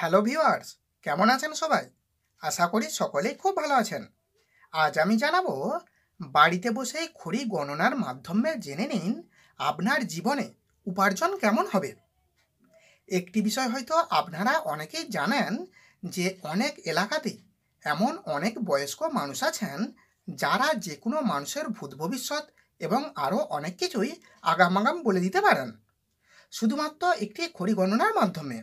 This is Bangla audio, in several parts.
হ্যালো ভিউয়ার্স কেমন আছেন সবাই আশা করি সকলেই খুব ভালো আছেন আজ আমি জানাবো বাড়িতে বসেই খড়ি গণনার মাধ্যমে জেনে নিন আপনার জীবনে উপার্জন কেমন হবে একটি বিষয় হয়তো আপনারা অনেকেই জানেন যে অনেক এলাকাতেই এমন অনেক বয়স্ক মানুষ আছেন যারা যে কোনো মানুষের ভূত ভবিষ্যৎ এবং আরও অনেক কিছুই আগামাগাম বলে দিতে পারেন শুধুমাত্র একটি খড়ি গণনার মাধ্যমে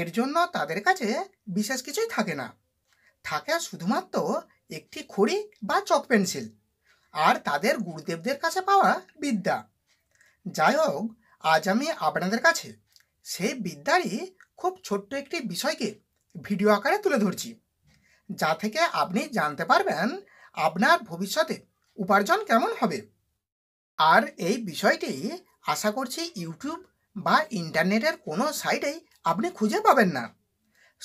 এর জন্য তাদের কাছে বিশেষ কিছুই থাকে না থাকে শুধুমাত্র একটি খড়ি বা চক পেন্সিল আর তাদের গুরুদেবদের কাছে পাওয়া বিদ্যা যাই হোক আজ আমি আপনাদের কাছে সেই বিদ্যারই খুব ছোট্ট একটি বিষয়কে ভিডিও আকারে তুলে ধরছি যা থেকে আপনি জানতে পারবেন আপনার ভবিষ্যতে উপার্জন কেমন হবে আর এই বিষয়টি আশা করছি ইউটিউব বা ইন্টারনেটের কোনো সাইটেই আপনি খুঁজে পাবেন না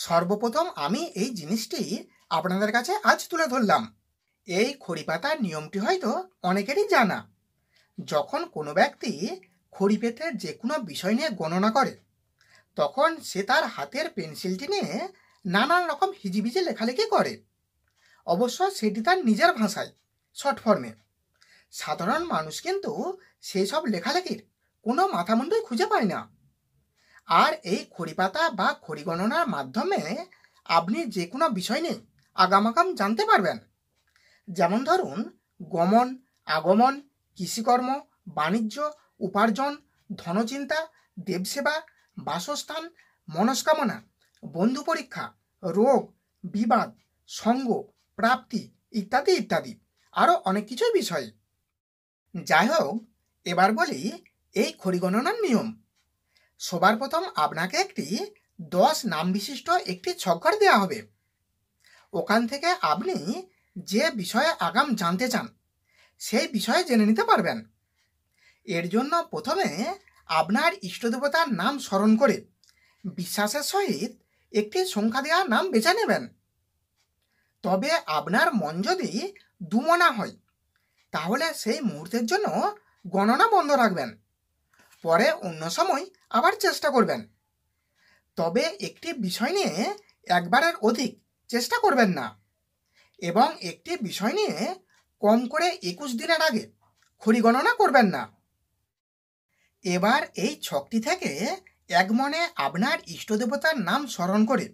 সর্বপ্রথম আমি এই জিনিসটি আপনাদের কাছে আজ তুলে ধরলাম এই খড়িপাতার নিয়মটি হয়তো অনেকেরই জানা যখন কোনো ব্যক্তি খড়ি যে কোনো বিষয় নিয়ে গণনা করে তখন সে তার হাতের পেন্সিলটি নিয়ে নানান রকম হিজিবিজি লেখালেখি করে অবশ্য সেটি তার নিজের ভাষায় শর্ট ফর্মে সাধারণ মানুষ কিন্তু সেই সব লেখালেখির কোনো মাথামুন্ডুই খুঁজে পায় না আর এই খড়িপাতা বা খড়ি গণনার মাধ্যমে আপনি যে কোনো বিষয় নিয়ে আগামাগাম জানতে পারবেন যেমন ধরুন গমন আগমন কৃষিকর্ম বাণিজ্য উপার্জন ধনচিন্তা দেবসেবা বাসস্থান মনস্কামনা বন্ধু পরীক্ষা রোগ বিবাদ সঙ্গ প্রাপ্তি ইত্যাদি ইত্যাদি আরও অনেক কিছুই বিষয় যাই হোক এবার বলি এই খড়ি গণনার নিয়ম সবার প্রথম আপনাকে একটি দশ নাম বিশিষ্ট একটি ছক্কর দেওয়া হবে ওখান থেকে আপনি যে বিষয়ে আগাম জানতে চান সেই বিষয়ে জেনে নিতে পারবেন এর জন্য প্রথমে আপনার ইষ্টদেবতার নাম স্মরণ করে বিশ্বাসের সহিত একটি সংখ্যা দেওয়া নাম বেছে নেবেন তবে আপনার মন যদি দুমনা হয় তাহলে সেই মুহূর্তের জন্য গণনা বন্ধ রাখবেন পরে অন্য সময় আবার চেষ্টা করবেন তবে একটি বিষয় নিয়ে একবারের অধিক চেষ্টা করবেন না এবং একটি বিষয় নিয়ে কম করে একুশ দিনের আগে খড়িগণনা করবেন না এবার এই ছকটি থেকে এক মনে আপনার ইষ্টদেবতার নাম স্মরণ করে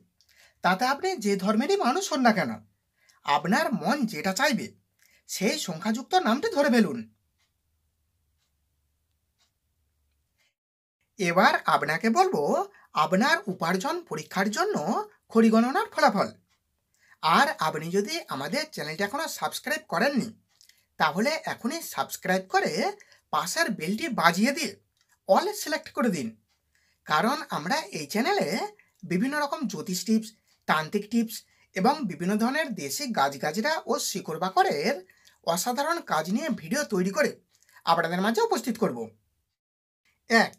তাতে আপনি যে ধর্মেরই মানুষ হন না কেন আপনার মন যেটা চাইবে সেই সংখ্যাযুক্ত নামটি ধরে ফেলুন এবার আপনাকে বলবো আপনার উপার্জন পরীক্ষার জন্য খড়িগণনার ফলাফল আর আপনি যদি আমাদের চ্যানেলটা এখনও সাবস্ক্রাইব করেননি তাহলে এখনই সাবস্ক্রাইব করে পাশের বেলটি বাজিয়ে দিয়ে অল সিলেক্ট করে দিন কারণ আমরা এই চ্যানেলে বিভিন্ন রকম জ্যোতিষ টিপস তান্ত্রিক টিপস এবং বিভিন্ন ধরনের দেশি গাছগাছরা ও শিকড় বাকরের অসাধারণ কাজ নিয়ে ভিডিও তৈরি করে আপনাদের মাঝে উপস্থিত করব এক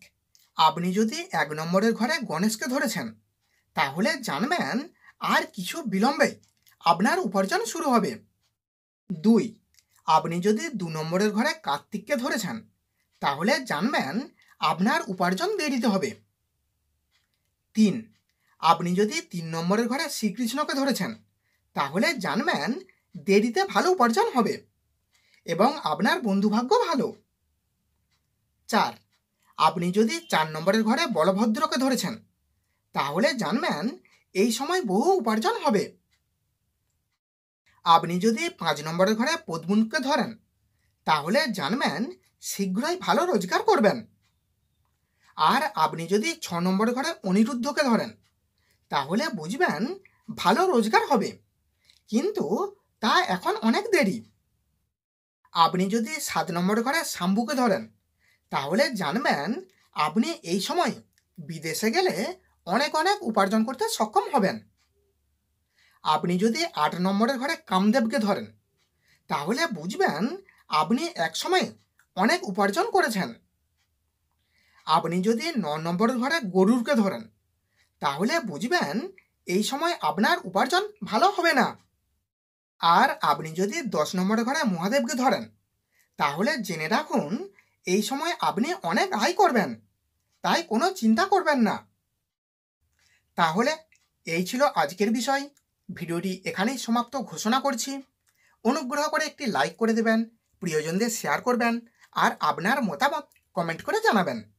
আপনি যদি এক নম্বরের ঘরে গণেশকে ধরেছেন তাহলে জানবেন আর কিছু বিলম্বে আপনার উপার্জন শুরু হবে দুই আপনি যদি দু নম্বরের ঘরে কার্তিককে ধরেছেন তাহলে জানবেন আপনার উপার্জন দেরিতে হবে তিন আপনি যদি তিন নম্বরের ঘরে শ্রীকৃষ্ণকে ধরেছেন তাহলে জানবেন দেরিতে ভালো উপার্জন হবে এবং আপনার বন্ধুভাগ্য ভালো চার আপনি যদি চার নম্বরের ঘরে বলভদ্রকে ধরেছেন তাহলে জানবেন এই সময় বহু উপার্জন হবে আপনি যদি পাঁচ নম্বরের ঘরে পদ্মুনকে ধরেন তাহলে জানবেন শীঘ্রই ভালো রোজগার করবেন আর আপনি যদি ছ নম্বরের ঘরে অনিরুদ্ধকে ধরেন তাহলে বুঝবেন ভালো রোজগার হবে কিন্তু তা এখন অনেক দেরি আপনি যদি সাত নম্বর ঘরে শাম্বুকে ধরেন তাহলে জানবেন আপনি এই সময় বিদেশে গেলে অনেক অনেক উপার্জন করতে সক্ষম হবেন আপনি যদি আট নম্বরের ঘরে কামদেবকে ধরেন তাহলে বুঝবেন আপনি এক সময় অনেক উপার্জন করেছেন আপনি যদি ন নম্বরের ঘরে গরুরকে ধরেন তাহলে বুঝবেন এই সময় আপনার উপার্জন ভালো হবে না আর আপনি যদি দশ নম্বরের ঘরে মহাদেবকে ধরেন তাহলে জেনে রাখুন এই সময় আপনি অনেক আয় করবেন তাই কোনো চিন্তা করবেন না তাহলে এই ছিল আজকের বিষয় ভিডিওটি এখানেই সমাপ্ত ঘোষণা করছি অনুগ্রহ করে একটি লাইক করে দেবেন প্রিয়জনদের শেয়ার করবেন আর আপনার মতামত কমেন্ট করে জানাবেন